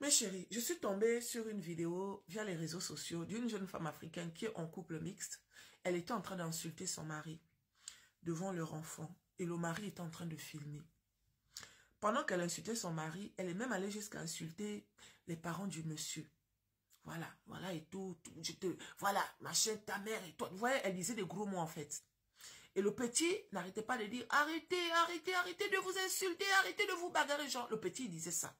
Mes chéris, je suis tombée sur une vidéo via les réseaux sociaux d'une jeune femme africaine qui est en couple mixte. Elle était en train d'insulter son mari devant leur enfant et le mari est en train de filmer. Pendant qu'elle insultait son mari, elle est même allée jusqu'à insulter les parents du monsieur. Voilà, voilà et tout, je te, voilà, machin, ta mère et toi. Vous voyez, elle disait des gros mots en fait. Et le petit n'arrêtait pas de dire, arrêtez, arrêtez, arrêtez de vous insulter, arrêtez de vous bagarrer. Genre, le petit disait ça.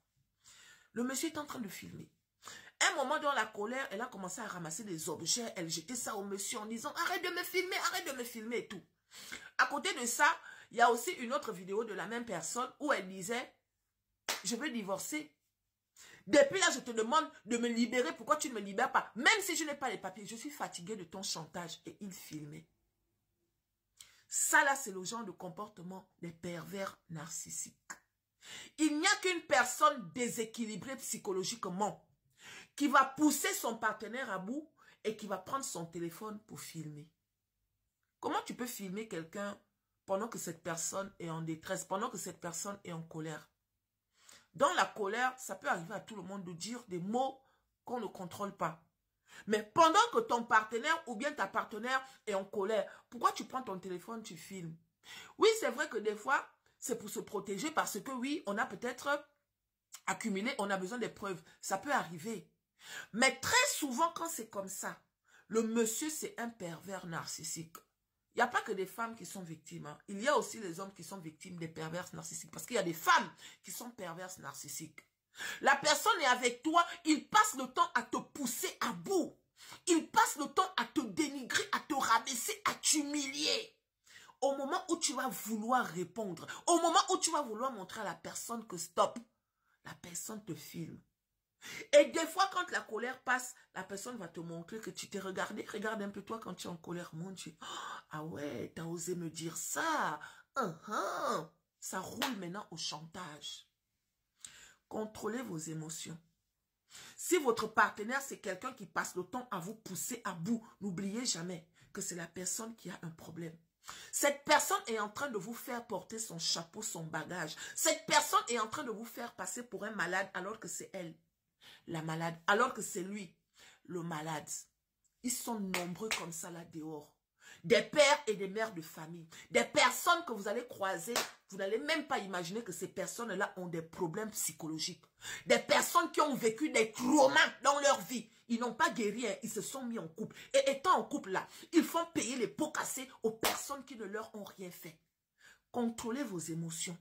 Le monsieur est en train de filmer. Un moment dans la colère, elle a commencé à ramasser des objets. Elle jetait ça au monsieur en disant arrête de me filmer, arrête de me filmer et tout. À côté de ça, il y a aussi une autre vidéo de la même personne où elle disait je veux divorcer. Depuis là, je te demande de me libérer. Pourquoi tu ne me libères pas Même si je n'ai pas les papiers, je suis fatiguée de ton chantage. Et il filmait. Ça là, c'est le genre de comportement des pervers narcissiques. Il n'y a qu'une personne déséquilibrée psychologiquement qui va pousser son partenaire à bout et qui va prendre son téléphone pour filmer. Comment tu peux filmer quelqu'un pendant que cette personne est en détresse, pendant que cette personne est en colère Dans la colère, ça peut arriver à tout le monde de dire des mots qu'on ne contrôle pas. Mais pendant que ton partenaire ou bien ta partenaire est en colère, pourquoi tu prends ton téléphone, tu filmes Oui, c'est vrai que des fois, c'est pour se protéger parce que oui, on a peut-être accumulé, on a besoin des preuves. Ça peut arriver. Mais très souvent, quand c'est comme ça, le monsieur, c'est un pervers narcissique. Il n'y a pas que des femmes qui sont victimes. Hein. Il y a aussi des hommes qui sont victimes des perverses narcissiques. Parce qu'il y a des femmes qui sont perverses narcissiques. La personne est avec toi, il passe le temps à te pousser à bout. Il passe le temps tu vas vouloir répondre, au moment où tu vas vouloir montrer à la personne que stop, la personne te filme. Et des fois, quand la colère passe, la personne va te montrer que tu t'es regardé. Regarde un peu toi quand tu es en colère, mon Dieu. Ah ouais, t'as osé me dire ça. Uh-huh. Ça roule maintenant au chantage. Contrôlez vos émotions. Si votre partenaire, c'est quelqu'un qui passe le temps à vous pousser à bout, n'oubliez jamais que c'est la personne qui a un problème. Cette personne est en train de vous faire porter son chapeau, son bagage. Cette personne est en train de vous faire passer pour un malade alors que c'est elle, la malade, alors que c'est lui, le malade. Ils sont nombreux comme ça là dehors. Des pères et des mères de famille. Des personnes que vous allez croiser, vous n'allez même pas imaginer que ces personnes-là ont des problèmes psychologiques. Des personnes qui ont vécu des traumas dans leur vie. Ils n'ont pas guéri, hein. ils se sont mis en couple. Et étant en couple là, ils font payer les pots cassés aux personnes qui ne leur ont rien fait. Contrôlez vos émotions.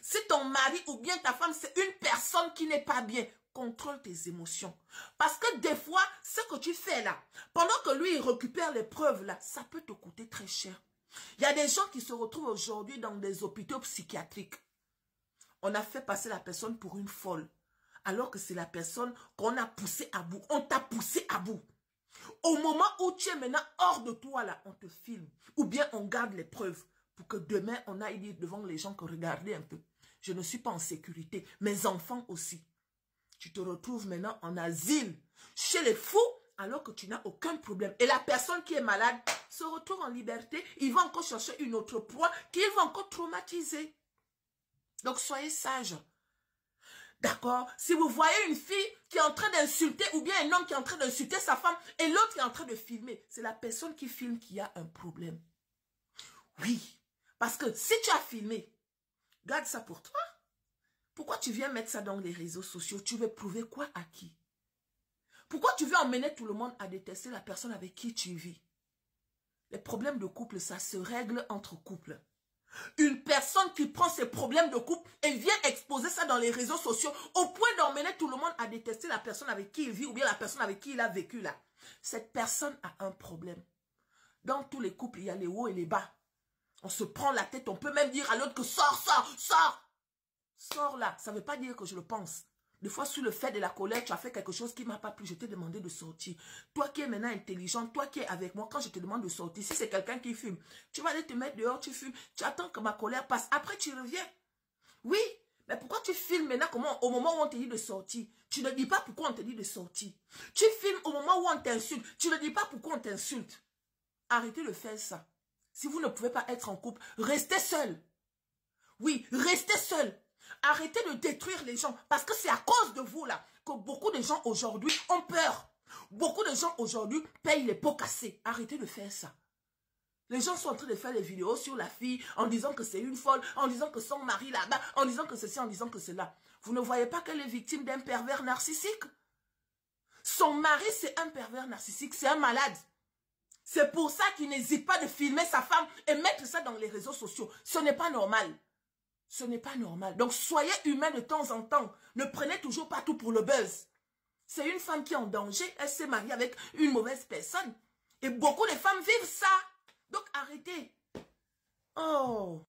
Si ton mari ou bien ta femme, c'est une personne qui n'est pas bien, contrôle tes émotions. Parce que des fois, ce que tu fais là, pendant que lui, il récupère les preuves là, ça peut te coûter très cher. Il y a des gens qui se retrouvent aujourd'hui dans des hôpitaux psychiatriques. On a fait passer la personne pour une folle alors que c'est la personne qu'on a poussé à bout. On t'a poussé à bout. Au moment où tu es maintenant hors de toi, là, on te filme. Ou bien on garde les preuves pour que demain, on aille dire devant les gens que regardez un peu. Je ne suis pas en sécurité. Mes enfants aussi. Tu te retrouves maintenant en asile, chez les fous, alors que tu n'as aucun problème. Et la personne qui est malade se retrouve en liberté. Il va encore chercher une autre proie qu'il va encore traumatiser. Donc soyez sage. D'accord Si vous voyez une fille qui est en train d'insulter ou bien un homme qui est en train d'insulter sa femme et l'autre qui est en train de filmer, c'est la personne qui filme qui a un problème. Oui, parce que si tu as filmé, garde ça pour toi. Pourquoi tu viens mettre ça dans les réseaux sociaux Tu veux prouver quoi à qui Pourquoi tu veux emmener tout le monde à détester la personne avec qui tu vis Les problèmes de couple, ça se règle entre couples. Une personne qui prend ses problèmes de couple et vient exposer ça dans les réseaux sociaux au point d'emmener tout le monde à détester la personne avec qui il vit ou bien la personne avec qui il a vécu là. Cette personne a un problème. Dans tous les couples, il y a les hauts et les bas. On se prend la tête, on peut même dire à l'autre que sors, sors, sors. Sors là, ça ne veut pas dire que je le pense. Des fois, sous le fait de la colère, tu as fait quelque chose qui ne m'a pas plu. Je t'ai demandé de sortir. Toi qui es maintenant intelligent, toi qui es avec moi, quand je te demande de sortir, si c'est quelqu'un qui fume, tu vas aller te mettre dehors, tu fumes. Tu attends que ma colère passe. Après, tu reviens. Oui, mais pourquoi tu filmes maintenant comment, au moment où on te dit de sortir Tu ne dis pas pourquoi on te dit de sortir. Tu filmes au moment où on t'insulte. Tu ne dis pas pourquoi on t'insulte. Arrêtez de faire ça. Si vous ne pouvez pas être en couple, restez seul. Oui, restez seul. Arrêtez de détruire les gens. Parce que c'est à cause de vous, là, que beaucoup de gens aujourd'hui ont peur. Beaucoup de gens aujourd'hui payent les pots cassés. Arrêtez de faire ça. Les gens sont en train de faire des vidéos sur la fille en disant que c'est une folle, en disant que son mari là-bas, en disant que ceci, en disant que cela. Vous ne voyez pas qu'elle est victime d'un pervers narcissique Son mari, c'est un pervers narcissique, c'est un malade. C'est pour ça qu'il n'hésite pas de filmer sa femme et mettre ça dans les réseaux sociaux. Ce n'est pas normal. Ce n'est pas normal. Donc soyez humain de temps en temps. Ne prenez toujours pas tout pour le buzz. C'est une femme qui est en danger. Elle s'est mariée avec une mauvaise personne. Et beaucoup de femmes vivent ça. Donc arrêtez. Oh.